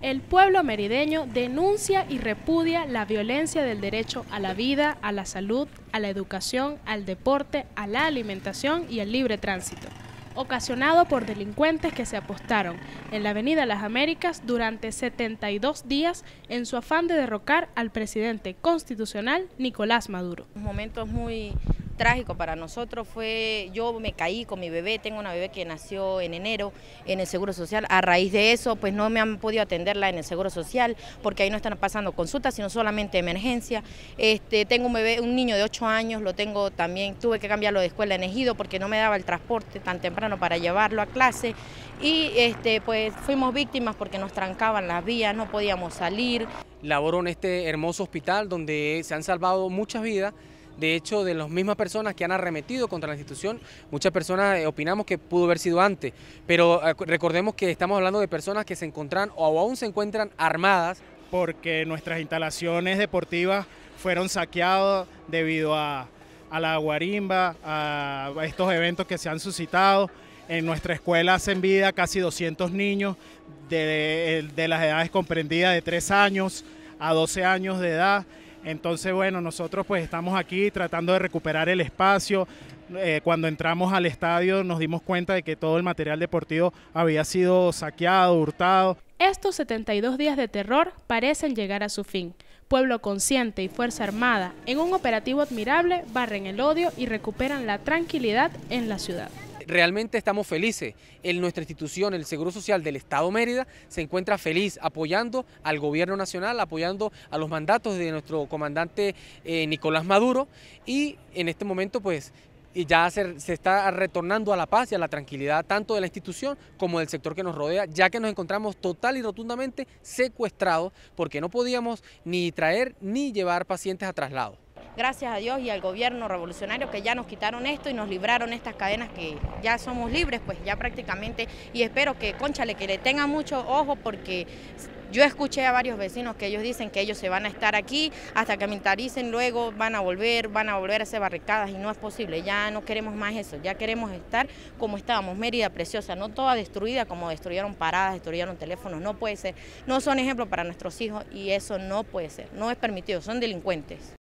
El pueblo merideño denuncia y repudia la violencia del derecho a la vida, a la salud, a la educación, al deporte, a la alimentación y al libre tránsito, ocasionado por delincuentes que se apostaron en la Avenida Las Américas durante 72 días en su afán de derrocar al presidente constitucional Nicolás Maduro. Momentos muy trágico para nosotros fue, yo me caí con mi bebé, tengo una bebé que nació en enero en el Seguro Social, a raíz de eso pues no me han podido atenderla en el Seguro Social porque ahí no están pasando consultas, sino solamente emergencia. Este, tengo un bebé, un niño de 8 años, lo tengo también, tuve que cambiarlo de escuela en Ejido porque no me daba el transporte tan temprano para llevarlo a clase y este, pues fuimos víctimas porque nos trancaban las vías, no podíamos salir. Laboro en este hermoso hospital donde se han salvado muchas vidas de hecho, de las mismas personas que han arremetido contra la institución, muchas personas eh, opinamos que pudo haber sido antes, pero eh, recordemos que estamos hablando de personas que se encuentran o aún se encuentran armadas. Porque nuestras instalaciones deportivas fueron saqueadas debido a, la guarimba, a estos eventos que se han suscitado. En nuestra escuela hacen vida casi 200 niños de, de las edades comprendidas de 3 años a 12 años de edad. Entonces, bueno, nosotros pues estamos aquí tratando de recuperar el espacio. Eh, cuando entramos al estadio nos dimos cuenta de que todo el material deportivo había sido saqueado, hurtado. Estos 72 días de terror parecen llegar a su fin. Pueblo consciente y Fuerza Armada, en un operativo admirable, barren el odio y recuperan la tranquilidad en la ciudad realmente estamos felices. En nuestra institución, el Seguro Social del Estado Mérida, se encuentra feliz apoyando al gobierno nacional, apoyando a los mandatos de nuestro comandante eh, Nicolás Maduro y en este momento pues ya se, está retornando a la paz y a la tranquilidad tanto de la institución como del sector que nos rodea, ya que nos encontramos total y rotundamente secuestrados porque no podíamos ni traer ni llevar pacientes a traslado gracias a Dios y al gobierno revolucionario que ya nos quitaron esto y nos libraron estas cadenas que ya somos libres, pues ya prácticamente, y espero que, conchale, que le tenga mucho ojo porque yo escuché a varios vecinos que ellos dicen que ellos se van a estar aquí hasta que militaricen, luego van a volver, van a volver a hacer barricadas y no es posible, ya no queremos más eso, ya queremos estar como estábamos, Mérida preciosa, no toda destruida como destruyeron paradas, destruyeron teléfonos, no puede ser, no son ejemplo para nuestros hijos y eso no puede ser, no es permitido, son delincuentes.